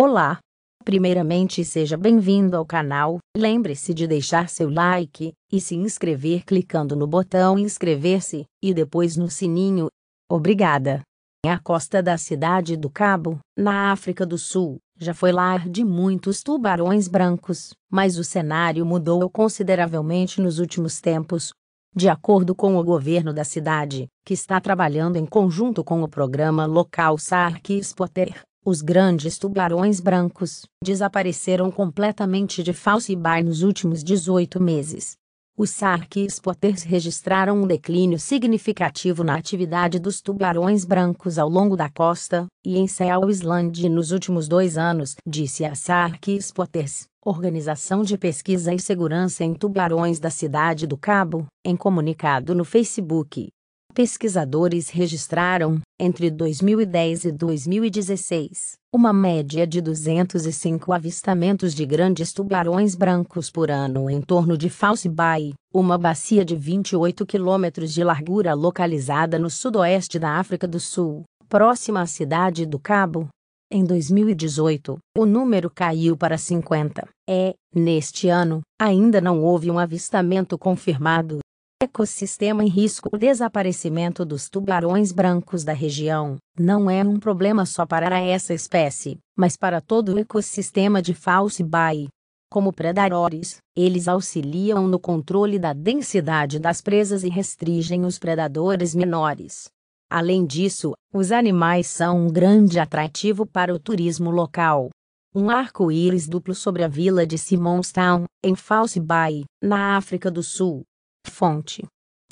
Olá! Primeiramente, seja bem-vindo ao canal. Lembre-se de deixar seu like e se inscrever clicando no botão inscrever-se e depois no sininho. Obrigada! A costa da cidade do Cabo, na África do Sul, já foi lar de muitos tubarões brancos, mas o cenário mudou consideravelmente nos últimos tempos. De acordo com o governo da cidade, que está trabalhando em conjunto com o programa local SARC Spotter, os grandes tubarões brancos desapareceram completamente de Falcibar nos últimos 18 meses. Os SARC spotters registraram um declínio significativo na atividade dos tubarões brancos ao longo da costa e em Seal Island nos últimos dois anos, disse a SARC Spotters, Organização de Pesquisa e Segurança em Tubarões da Cidade do Cabo, em comunicado no Facebook pesquisadores registraram, entre 2010 e 2016, uma média de 205 avistamentos de grandes tubarões brancos por ano em torno de False-Bay, uma bacia de 28 quilômetros de largura localizada no sudoeste da África do Sul, próxima à cidade do Cabo. Em 2018, o número caiu para 50. É, neste ano, ainda não houve um avistamento confirmado ecossistema em risco. O desaparecimento dos tubarões brancos da região não é um problema só para essa espécie, mas para todo o ecossistema de False Bay. Como predadores, eles auxiliam no controle da densidade das presas e restringem os predadores menores. Além disso, os animais são um grande atrativo para o turismo local. Um arco-íris duplo sobre a vila de Simonstown, em False Bay, na África do Sul, Fonte.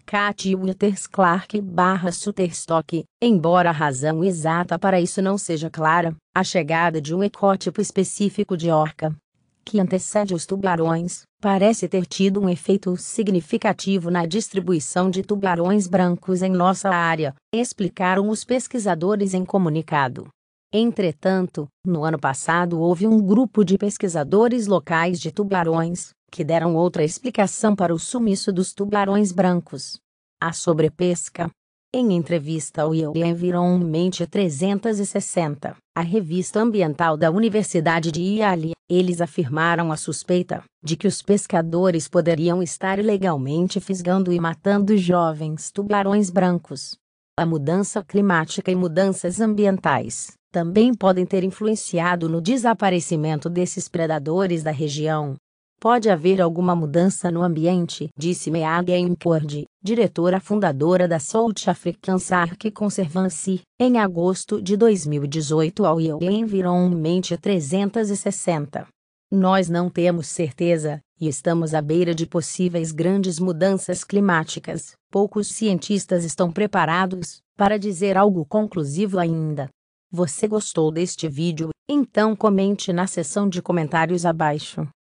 Kate Winters Clark barra Shutterstock, embora a razão exata para isso não seja clara, a chegada de um ecótipo específico de orca, que antecede os tubarões, parece ter tido um efeito significativo na distribuição de tubarões brancos em nossa área, explicaram os pesquisadores em comunicado. Entretanto, no ano passado houve um grupo de pesquisadores locais de tubarões, que deram outra explicação para o sumiço dos tubarões brancos. A sobrepesca. Em entrevista ao Yale Environment 360, a revista ambiental da Universidade de Yale, eles afirmaram a suspeita de que os pescadores poderiam estar ilegalmente fisgando e matando jovens tubarões brancos. A mudança climática e mudanças ambientais também podem ter influenciado no desaparecimento desses predadores da região. Pode haver alguma mudança no ambiente, disse Meaga Encord, diretora fundadora da South African Shark Conservancy, em agosto de 2018 ao Environment 360. Nós não temos certeza, e estamos à beira de possíveis grandes mudanças climáticas. Poucos cientistas estão preparados para dizer algo conclusivo ainda. Você gostou deste vídeo? Então comente na seção de comentários abaixo.